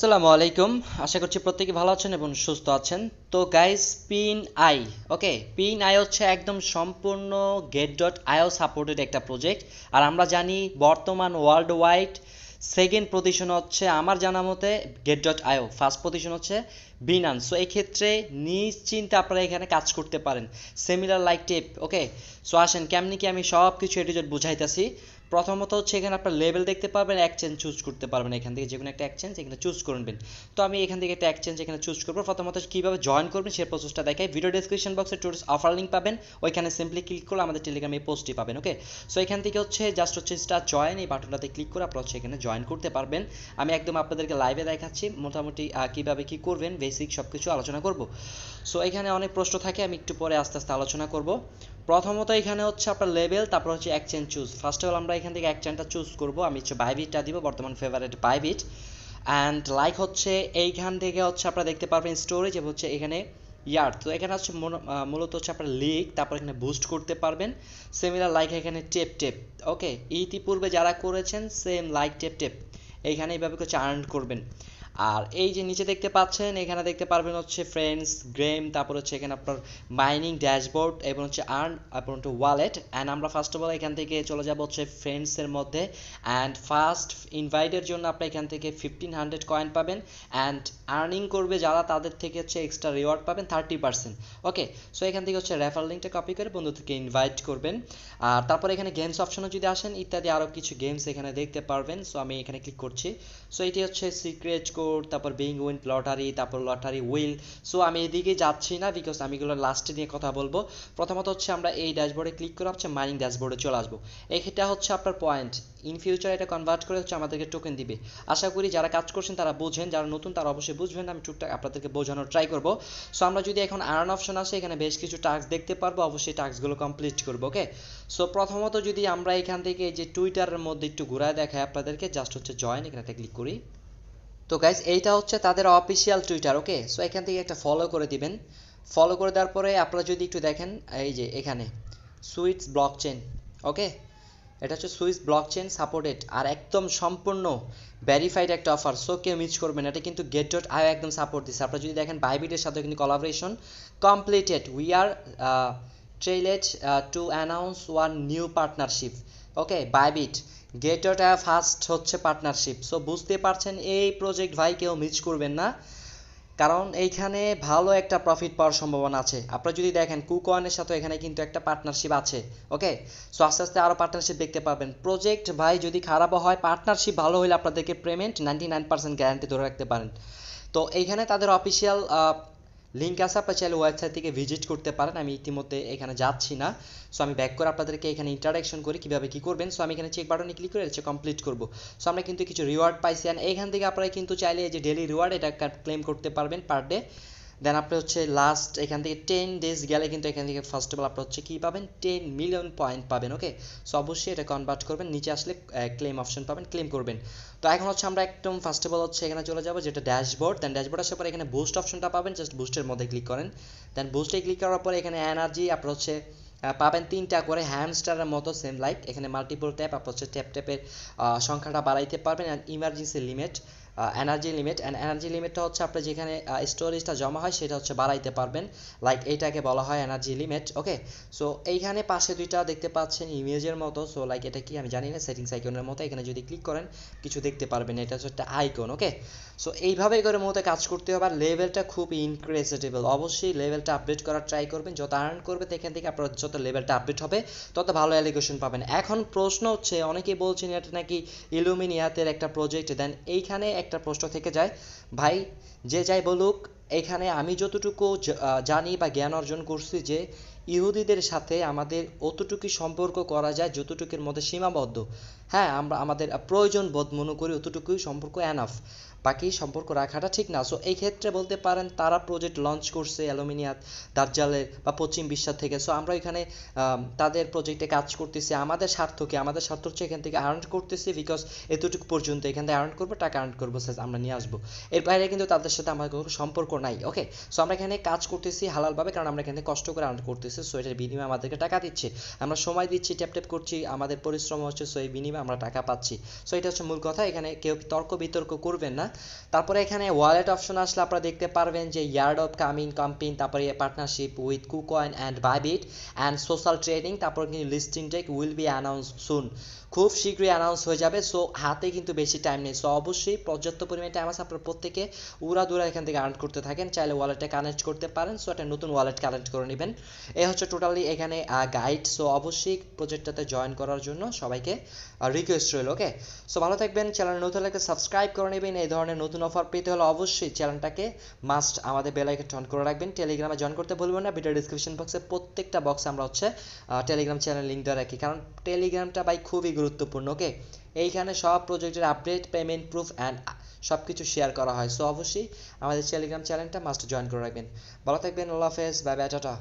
আসসালামু আলাইকুম আশা করছি প্রত্যেকে ভালো আছেন এবং সুস্থ আছেন তো guys pin I okay pin I হচ্ছে একদম সম্পূর্ণ গেট ডট আইও সাপোর্টেড একটা প্রজেক্ট আর আমরা জানি বর্তমান ওয়ার্ল্ড ওয়াইড সেকেন্ড পজিশন হচ্ছে আমার জানা মতে Gate dot io first position হচ্ছে বিনান সো ক্ষেত্রে নিশ্চিন্তে আপনারা এখানে কাজ করতে পারেন similar like tap okay so আসেন কেমনি কি আমি সব কিছু এটি বুঝাইতেছি প্রথমত হচ্ছে এখানে আপনার লেভেল দেখতে পারবেন এক্সচেঞ্জ চুজ করতে পারবেন এখান থেকে যে কোনো একটা এক্সচেঞ্জ এখানে চুজ করবেন তো আমি এখান থেকে একটা এক্সচেঞ্জ এখানে চুজ করবো প্রথমত কীভাবে জয়েন করবেন সেই প্রসেসটা দেখাই ভিডিও ডিসক্রিপশন বক্সে টুরিস্ট অফার লিঙ্ক পাবেন ওইখানে সিম্পলি ক্লিক করলে আমাদের টেলিগ্রামে এই পোস্টটি পাবেন ওকে সো এখান থেকে হচ্ছে জাস্ট হচ্ছে স্টার জয়েন এই বাটনটাতে ক্লিক করে আপনারা হচ্ছে এখানে জয়েন করতে পারবেন আমি একদম আপনাদেরকে লাইভে দেখাচ্ছি মোটামুটি কীভাবে কী করবেন বেসিক সব কিছু আলোচনা করব সো এখানে অনেক প্রশ্ন থাকে আমি একটু পরে আস্তে আস্তে আলোচনা করব প্রথমত এখানে হচ্ছে আপনার লেভেল তারপর হচ্ছে chain choose first of all আমরা এখান থেকে চেনটা চুজ করব আমি হচ্ছে বাইবিটটা দিব বর্তমান ফেভারিট বাইবিট অ্যান্ড লাইক হচ্ছে এইখান থেকে হচ্ছে আপনারা দেখতে পারবেন স্টোরেজ এবং হচ্ছে এখানে ইয়ার তো এখানে হচ্ছে মূলত হচ্ছে আপনার লিক তারপর এখানে বুস্ট করতে পারবেন সিমিলার লাইক এখানে টেপ টেপ ওকে ইতিপূর্বে যারা করেছেন সেম লাইক টেপ টেপ এইখানে এইভাবে হচ্ছে আর্ন করবেন আর এই যে নিচে দেখতে পাচ্ছেন এখানে দেখতে পারবেন হচ্ছে ফ্রেন্ডস গেম তারপর হচ্ছে এখানে আপনার মাইনিং ড্যাশবোর্ড এবং হচ্ছে আর্ন এবং হচ্ছে ওয়ালেট অ্যান্ড আমরা ফার্স্ট অফ অল এখান থেকে চলে যাব হচ্ছে ফ্রেন্ডসের মধ্যে অ্যান্ড ফার্স্ট ইনভাইটের জন্য আপনি এখান থেকে ফিফটিন হান্ড্রেড কয়েন পাবেন অ্যান্ড আর্নিং করবে যারা তাদের থেকে হচ্ছে এক্সট্রা রিওয়ার্ড পাবেন থার্টি পার্সেন্ট ওকে সো এখান থেকে হচ্ছে রেফার লিঙ্কটা কপি করে থেকে ইনভাইট করবেন আর তারপর এখানে গেমস অপশনও যদি আসেন ইত্যাদি আরও কিছু গেমস এখানে দেখতে পারবেন সো আমি এখানে ক্লিক করছি সো এটি হচ্ছে সিক্রেট কোড ফোর তারপর বিং উইন লটারি তারপর লটারি উইল সো আমি এদিকে যাচ্ছি না বিকজ আমি এগুলো লাস্টে নিয়ে কথা বলবো প্রথমত হচ্ছে আমরা এই ড্যাশবোর্ডে ক্লিক করে হচ্ছে মাইনিং ড্যাশবোর্ডে চলে আসবো এটা হচ্ছে আপনার পয়েন্ট ইন ফিউচার এটা কনভার্ট করে হচ্ছে আমাদেরকে টোকেন দিবে আশা করি যারা কাজ করছেন তারা বোঝেন যারা নতুন তারা অবশ্যই বুঝবেন আমি টুকটাক আপনাদেরকে বোঝানোর ট্রাই করব সো আমরা যদি এখন আর্ন অপশন আসে এখানে বেশ কিছু টাস্ক দেখতে পারবো অবশ্যই টাস্কগুলো কমপ্লিট করবো ওকে সো প্রথমত যদি আমরা এখান থেকে যে টুইটারের মধ্যে একটু ঘুরায় দেখাই আপনাদেরকে জাস্ট হচ্ছে জয়েন এখানে ক্লিক করি তো গাইজ এইটা হচ্ছে তাদের অফিসিয়াল টুইটার ওকে সো এখান থেকে একটা ফলো করে দিবেন ফলো করে দেওয়ার পরে আপনারা যদি একটু দেখেন এই যে এখানে সুইটস ব্লক চেন ওকে এটা হচ্ছে সুইস ব্লক চেন সাপোর্টেড আর একদম সম্পূর্ণ ভ্যারিফাইড একটা অফার সো কেউ মিস করবেন এটা কিন্তু গেট ডট আয়ও একদম সাপোর্ট দিচ্ছে আপনারা যদি দেখেন বাইবিটের সাথে কিন্তু collaboration completed we are thrilled to announce one new partnership okay Bybit গেটটা ফার্স্ট হচ্ছে পার্টনারশিপ সো বুঝতে পারছেন এই প্রজেক্ট ভাই কেউ মিস করবেন না কারণ এইখানে ভালো একটা প্রফিট পাওয়ার সম্ভাবনা আছে আপনারা যদি দেখেন কুকয়েনের সাথে এখানে কিন্তু একটা পার্টনারশিপ আছে ওকে সো আস্তে আস্তে আরও পার্টনারশিপ দেখতে পাবেন প্রজেক্ট ভাই যদি খারাপও হয় পার্টনারশিপ ভালো হলে আপনাদেরকে payment ninety nine percent guarantee ধরে রাখতে পারেন তো এইখানে তাদের অফিসিয়াল লিঙ্ক আছে আপনার চাইলে ওয়েবসাইট থেকে ভিজিট করতে পারেন আমি ইতিমধ্যে এখানে যাচ্ছি না সো আমি ব্যাক করে আপনাদেরকে এখানে ইন্টারাকশন করে কীভাবে কী করবেন সো আমি এখানে চেক বাটনে ক্লিক করে হচ্ছে কমপ্লিট করবো সো আমরা কিন্তু কিছু রিওয়ার্ড পাইছি এখান থেকে আপনারা কিন্তু চাইলে যে ডেলি রিওয়ার্ড এটা ক্লেম করতে পারবেন পার ডে দেন আপনি হচ্ছে লাস্ট এখান থেকে টেন ডেজ গেলে কিন্তু এখান থেকে ফার্স্ট অফ অল আপনি হচ্ছে কী পাবেন টেন মিলিয়ন পয়েন্ট পাবেন ওকে সো অবশ্যই এটা কনভার্ট করবেন নিচে আসলে ক্লেম অপশন পাবেন ক্লেম করবেন তো এখন হচ্ছে আমরা একদম ফার্স্ট অফ অল হচ্ছে এখানে চলে যাবো যেটা ড্যাশবোর্ড দেন ড্যাশবোর্ড আসার পর এখানে বুস্ট অপশনটা পাবেন জাস্ট বুস্টের মধ্যে ক্লিক করেন দেন বুস্টে ক্লিক করার পর এখানে এনার্জি আপনার হচ্ছে পাবেন তিনটা করে হ্যামস্টারের মতো সেম লাইক এখানে মাল্টিপল ট্যাপ আপনার হচ্ছে ট্যাপ ট্যাপের সংখ্যাটা বাড়াইতে পারবেন and emergency limit energy limit and energy লিমিটটা হচ্ছে আপনার যেখানে স্টোরেজটা জমা হয় সেটা হচ্ছে বাড়াইতে পারবেন লাইক এটাকে বলা হয় এনার্জি লিমিট ওকে সো এইখানে পাশে দুইটা দেখতে পাচ্ছেন ইমেজের মতো সো লাইক এটা কি আমি জানি না সেটিংস আইকনের মতো এখানে যদি ক্লিক করেন কিছু দেখতে পারবেন এটা হচ্ছে একটা আইকন ওকে সো এইভাবে করে মতো কাজ করতে হবে আর লেভেলটা খুব ইনক্রেসিটেবল অবশ্যই লেভেলটা আপডেট করার ট্রাই করবেন যত আর্ন করবে এখান থেকে আপনার যত লেভেলটা আপডেট হবে তত ভালো অ্যালিগেশন পাবেন এখন প্রশ্ন হচ্ছে অনেকেই বলছেন এটা নাকি ইলুমিনিয়াতের একটা প্রজেক্ট দেন এইখানে একটা প্রশ্ন থেকে যায় ভাই যে যাই বলুক এখানে আমি যতটুকু জানি বা জ্ঞান অর্জন করছি যে ইহুদিদের সাথে আমাদের অতটুকু সম্পর্ক করা যায় যতটুকুর মধ্যে সীমাবদ্ধ হ্যাঁ আমরা আমাদের প্রয়োজন বোধ মনে করি অতটুকুই সম্পর্ক এনাফ বাকি সম্পর্ক রাখাটা ঠিক না সো এই ক্ষেত্রে বলতে পারেন তারা প্রজেক্ট লঞ্চ করছে অ্যালুমিনিয়াত দার্জালের বা পশ্চিম বিশ্বের থেকে সো আমরা এখানে তাদের প্রজেক্টে কাজ করতেছি আমাদের স্বার্থ কি আমাদের স্বার্থ হচ্ছে এখান থেকে আর্ন করতেছি বিকজ এতটুকু পর্যন্ত এখান থেকে আর্ন করবো টাকা আর্ন করবো স্যার আমরা নিয়ে আসবো এর বাইরে কিন্তু তাদের সাথে আমাদের কোনো সম্পর্ক নাই ওকে সো আমরা এখানে কাজ করতেছি হালালভাবে কারণ আমরা এখানে কষ্ট করে আর্ন করতেছি দিচ্ছে সো এটার বিনিময়ে আমাদেরকে টাকা দিচ্ছে আমরা সময় দিচ্ছি ট্যাপ ট্যাপ করছি আমাদের পরিশ্রম হচ্ছে সো এই বিনিময়ে আমরা টাকা পাচ্ছি সো এটা হচ্ছে মূল কথা এখানে কেউ তর্ক বিতর্ক করবেন না তারপরে এখানে ওয়ালেট অপশন আসলে আপনারা দেখতে পারবেন যে ইয়ার্ড অফ কামিং কম্পিন তারপরে partnership with KuCoin and Bybit and social trading তারপর কিন্তু listing take will be announce soon খুব শীঘ্রই অ্যানাউন্স হয়ে যাবে সো হাতে কিন্তু বেশি টাইম নেই সো অবশ্যই পর্যাপ্ত পরিমাণে টাইম আছে আপনার প্রত্যেকে উড়া দুরা এখান থেকে আর্ন করতে থাকেন চাইলে ওয়ালেটে কানেক্ট করতে পারেন সো একটা নতুন ওয়ালেট কানেক্ট করে নেবেন এই হচ্ছে টোটালি এখানে গাইড সো অবশ্যই প্রজেক্টটাতে জয়েন করার জন্য সবাইকে রিকোয়েস্ট রইল ওকে সো ভালো থাকবেন চ্যানেল নতুন হলে সাবস্ক্রাইব করে নেবেন এই ধরনের নতুন অফার পেতে হলে অবশ্যই চ্যানেলটাকে মাস্ট আমাদের বেলাইকে টন করে রাখবেন টেলিগ্রামে জয়েন করতে ভুলবেন না ভিডিও ডিসক্রিপশন বক্সে প্রত্যেকটা বক্সে আমরা হচ্ছে টেলিগ্রাম চ্যানেল লিঙ্ক দিয়ে রাখি কারণ টেলিগ্রামটা ভাই খুবই গুরুত্বপূর্ণ ওকে এইখানে সব প্রজেক্টের আপডেট পেমেন্ট প্রুফ অ্যান্ড সব কিছু শেয়ার করা হয় সো অবশ্যই আমাদের টেলিগ্রাম চ্যানেলটা মাস্ট জয়েন করে রাখবেন ভালো থাকবেন আল্লাহ হাফেজ বাই বাই টাটা